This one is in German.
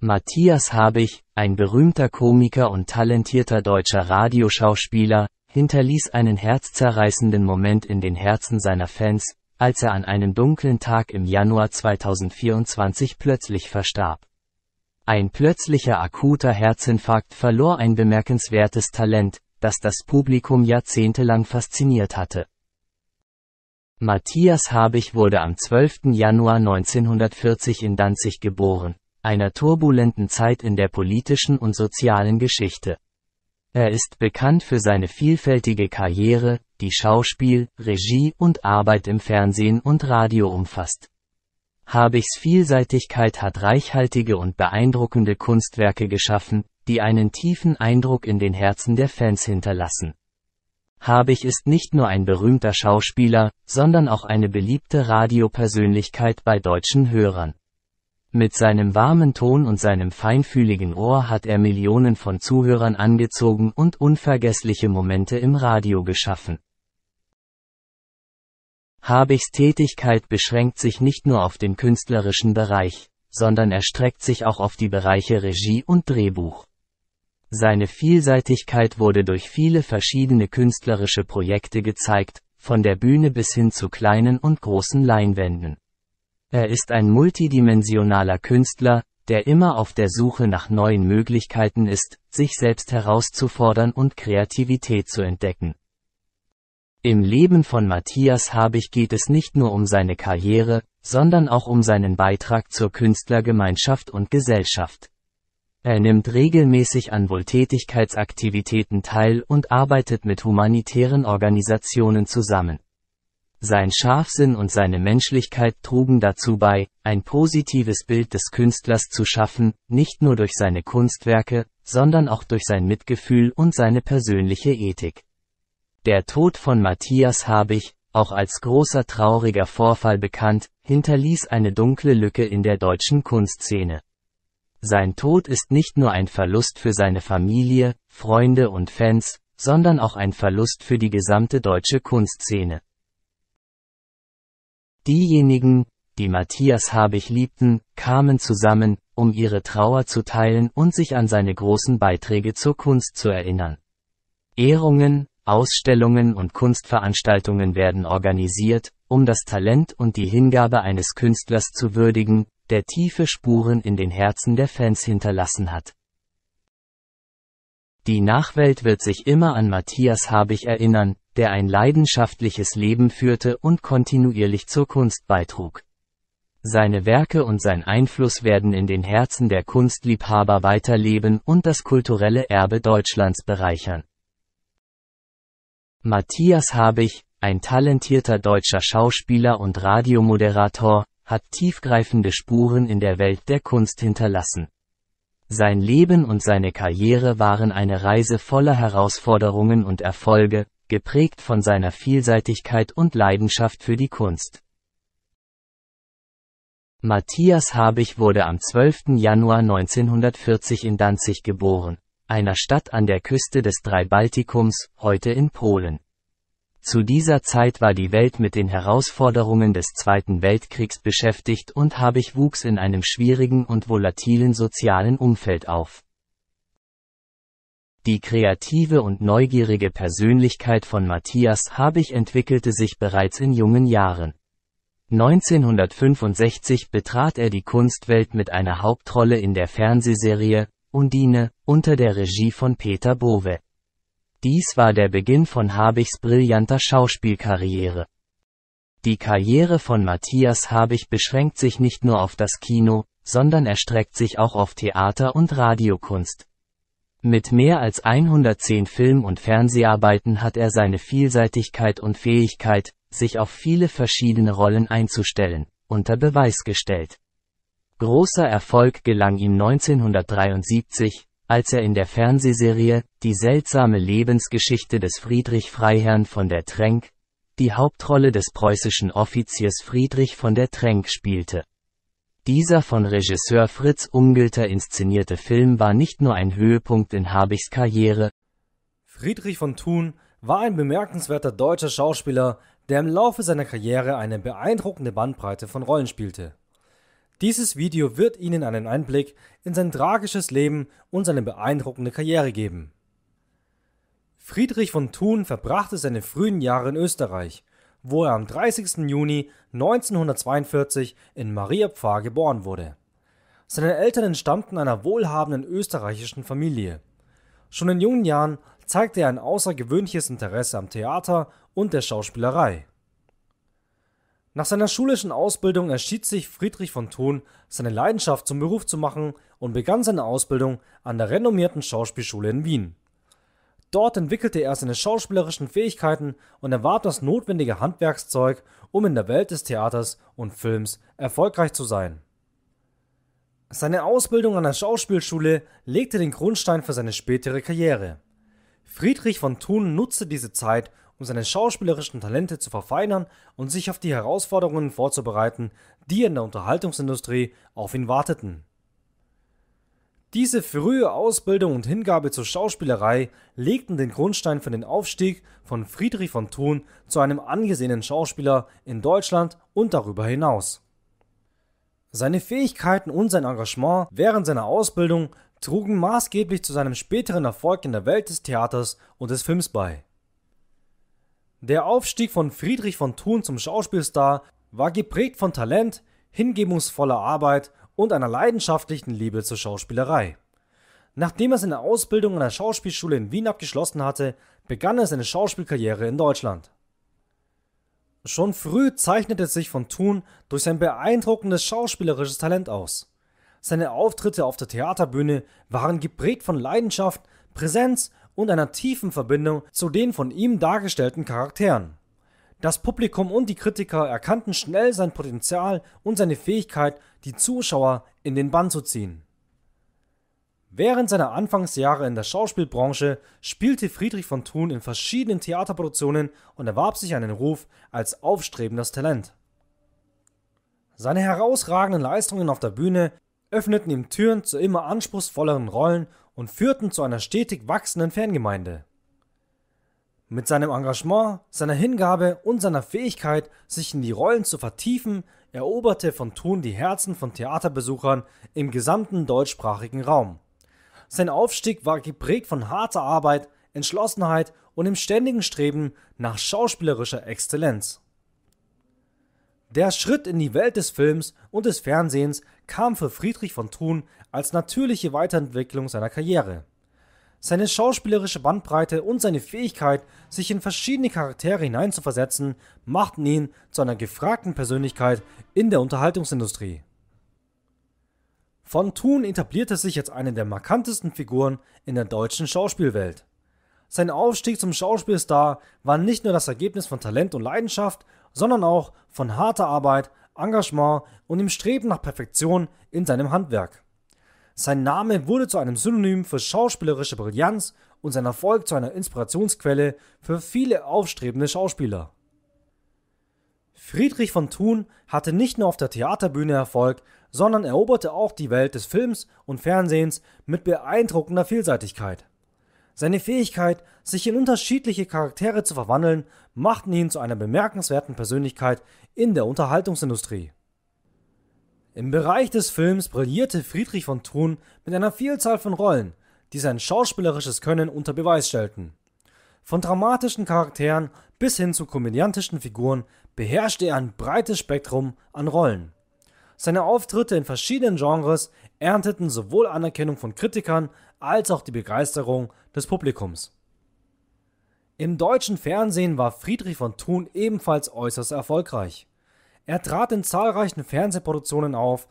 Matthias Habich, ein berühmter Komiker und talentierter deutscher Radioschauspieler, hinterließ einen herzzerreißenden Moment in den Herzen seiner Fans, als er an einem dunklen Tag im Januar 2024 plötzlich verstarb. Ein plötzlicher akuter Herzinfarkt verlor ein bemerkenswertes Talent, das das Publikum jahrzehntelang fasziniert hatte. Matthias Habich wurde am 12. Januar 1940 in Danzig geboren einer turbulenten Zeit in der politischen und sozialen Geschichte. Er ist bekannt für seine vielfältige Karriere, die Schauspiel, Regie und Arbeit im Fernsehen und Radio umfasst. Habichs Vielseitigkeit hat reichhaltige und beeindruckende Kunstwerke geschaffen, die einen tiefen Eindruck in den Herzen der Fans hinterlassen. Habich ist nicht nur ein berühmter Schauspieler, sondern auch eine beliebte Radiopersönlichkeit bei deutschen Hörern. Mit seinem warmen Ton und seinem feinfühligen Ohr hat er Millionen von Zuhörern angezogen und unvergessliche Momente im Radio geschaffen. Habichs Tätigkeit beschränkt sich nicht nur auf den künstlerischen Bereich, sondern erstreckt sich auch auf die Bereiche Regie und Drehbuch. Seine Vielseitigkeit wurde durch viele verschiedene künstlerische Projekte gezeigt, von der Bühne bis hin zu kleinen und großen Leinwänden. Er ist ein multidimensionaler Künstler, der immer auf der Suche nach neuen Möglichkeiten ist, sich selbst herauszufordern und Kreativität zu entdecken. Im Leben von Matthias Habich geht es nicht nur um seine Karriere, sondern auch um seinen Beitrag zur Künstlergemeinschaft und Gesellschaft. Er nimmt regelmäßig an Wohltätigkeitsaktivitäten teil und arbeitet mit humanitären Organisationen zusammen. Sein Scharfsinn und seine Menschlichkeit trugen dazu bei, ein positives Bild des Künstlers zu schaffen, nicht nur durch seine Kunstwerke, sondern auch durch sein Mitgefühl und seine persönliche Ethik. Der Tod von Matthias Habich, auch als großer trauriger Vorfall bekannt, hinterließ eine dunkle Lücke in der deutschen Kunstszene. Sein Tod ist nicht nur ein Verlust für seine Familie, Freunde und Fans, sondern auch ein Verlust für die gesamte deutsche Kunstszene. Diejenigen, die Matthias Habich liebten, kamen zusammen, um ihre Trauer zu teilen und sich an seine großen Beiträge zur Kunst zu erinnern. Ehrungen, Ausstellungen und Kunstveranstaltungen werden organisiert, um das Talent und die Hingabe eines Künstlers zu würdigen, der tiefe Spuren in den Herzen der Fans hinterlassen hat. Die Nachwelt wird sich immer an Matthias Habich erinnern, der ein leidenschaftliches Leben führte und kontinuierlich zur Kunst beitrug. Seine Werke und sein Einfluss werden in den Herzen der Kunstliebhaber weiterleben und das kulturelle Erbe Deutschlands bereichern. Matthias Habich, ein talentierter deutscher Schauspieler und Radiomoderator, hat tiefgreifende Spuren in der Welt der Kunst hinterlassen. Sein Leben und seine Karriere waren eine Reise voller Herausforderungen und Erfolge, geprägt von seiner Vielseitigkeit und Leidenschaft für die Kunst. Matthias Habich wurde am 12. Januar 1940 in Danzig geboren, einer Stadt an der Küste des Dreibaltikums, heute in Polen. Zu dieser Zeit war die Welt mit den Herausforderungen des Zweiten Weltkriegs beschäftigt und Habich wuchs in einem schwierigen und volatilen sozialen Umfeld auf. Die kreative und neugierige Persönlichkeit von Matthias Habich entwickelte sich bereits in jungen Jahren. 1965 betrat er die Kunstwelt mit einer Hauptrolle in der Fernsehserie Undine unter der Regie von Peter Bowe. Dies war der Beginn von Habichs brillanter Schauspielkarriere. Die Karriere von Matthias Habich beschränkt sich nicht nur auf das Kino, sondern erstreckt sich auch auf Theater und Radiokunst. Mit mehr als 110 Film- und Fernseharbeiten hat er seine Vielseitigkeit und Fähigkeit, sich auf viele verschiedene Rollen einzustellen, unter Beweis gestellt. Großer Erfolg gelang ihm 1973, als er in der Fernsehserie Die seltsame Lebensgeschichte des Friedrich Freiherrn von der Tränk die Hauptrolle des preußischen Offiziers Friedrich von der Tränk spielte. Dieser von Regisseur Fritz Ungelter inszenierte Film war nicht nur ein Höhepunkt in Habichs Karriere. Friedrich von Thun war ein bemerkenswerter deutscher Schauspieler, der im Laufe seiner Karriere eine beeindruckende Bandbreite von Rollen spielte. Dieses Video wird Ihnen einen Einblick in sein tragisches Leben und seine beeindruckende Karriere geben. Friedrich von Thun verbrachte seine frühen Jahre in Österreich, wo er am 30. Juni 1942 in Maria Pfarr geboren wurde. Seine Eltern entstammten einer wohlhabenden österreichischen Familie. Schon in jungen Jahren zeigte er ein außergewöhnliches Interesse am Theater und der Schauspielerei. Nach seiner schulischen Ausbildung entschied sich Friedrich von Thun, seine Leidenschaft zum Beruf zu machen und begann seine Ausbildung an der renommierten Schauspielschule in Wien. Dort entwickelte er seine schauspielerischen Fähigkeiten und erwarb das notwendige Handwerkszeug, um in der Welt des Theaters und Films erfolgreich zu sein. Seine Ausbildung an der Schauspielschule legte den Grundstein für seine spätere Karriere. Friedrich von Thun nutzte diese Zeit, um seine schauspielerischen Talente zu verfeinern und sich auf die Herausforderungen vorzubereiten, die in der Unterhaltungsindustrie auf ihn warteten. Diese frühe Ausbildung und Hingabe zur Schauspielerei legten den Grundstein für den Aufstieg von Friedrich von Thun zu einem angesehenen Schauspieler in Deutschland und darüber hinaus. Seine Fähigkeiten und sein Engagement während seiner Ausbildung trugen maßgeblich zu seinem späteren Erfolg in der Welt des Theaters und des Films bei. Der Aufstieg von Friedrich von Thun zum Schauspielstar war geprägt von Talent, hingebungsvoller Arbeit und einer leidenschaftlichen Liebe zur Schauspielerei. Nachdem er seine Ausbildung an der Schauspielschule in Wien abgeschlossen hatte, begann er seine Schauspielkarriere in Deutschland. Schon früh zeichnete sich von Thun durch sein beeindruckendes schauspielerisches Talent aus. Seine Auftritte auf der Theaterbühne waren geprägt von Leidenschaft, Präsenz und einer tiefen Verbindung zu den von ihm dargestellten Charakteren. Das Publikum und die Kritiker erkannten schnell sein Potenzial und seine Fähigkeit, die Zuschauer in den Bann zu ziehen. Während seiner Anfangsjahre in der Schauspielbranche spielte Friedrich von Thun in verschiedenen Theaterproduktionen und erwarb sich einen Ruf als aufstrebendes Talent. Seine herausragenden Leistungen auf der Bühne öffneten ihm Türen zu immer anspruchsvolleren Rollen und führten zu einer stetig wachsenden Fangemeinde. Mit seinem Engagement, seiner Hingabe und seiner Fähigkeit, sich in die Rollen zu vertiefen, eroberte von Thun die Herzen von Theaterbesuchern im gesamten deutschsprachigen Raum. Sein Aufstieg war geprägt von harter Arbeit, Entschlossenheit und dem ständigen Streben nach schauspielerischer Exzellenz. Der Schritt in die Welt des Films und des Fernsehens kam für Friedrich von Thun als natürliche Weiterentwicklung seiner Karriere. Seine schauspielerische Bandbreite und seine Fähigkeit, sich in verschiedene Charaktere hineinzuversetzen, machten ihn zu einer gefragten Persönlichkeit in der Unterhaltungsindustrie. Von Thun etablierte sich als eine der markantesten Figuren in der deutschen Schauspielwelt. Sein Aufstieg zum Schauspielstar war nicht nur das Ergebnis von Talent und Leidenschaft, sondern auch von harter Arbeit, Engagement und dem Streben nach Perfektion in seinem Handwerk. Sein Name wurde zu einem Synonym für schauspielerische Brillanz und sein Erfolg zu einer Inspirationsquelle für viele aufstrebende Schauspieler. Friedrich von Thun hatte nicht nur auf der Theaterbühne Erfolg, sondern eroberte auch die Welt des Films und Fernsehens mit beeindruckender Vielseitigkeit. Seine Fähigkeit, sich in unterschiedliche Charaktere zu verwandeln, machten ihn zu einer bemerkenswerten Persönlichkeit in der Unterhaltungsindustrie. Im Bereich des Films brillierte Friedrich von Thun mit einer Vielzahl von Rollen, die sein schauspielerisches Können unter Beweis stellten. Von dramatischen Charakteren bis hin zu komödiantischen Figuren beherrschte er ein breites Spektrum an Rollen. Seine Auftritte in verschiedenen Genres ernteten sowohl Anerkennung von Kritikern als auch die Begeisterung des Publikums. Im deutschen Fernsehen war Friedrich von Thun ebenfalls äußerst erfolgreich. Er trat in zahlreichen Fernsehproduktionen auf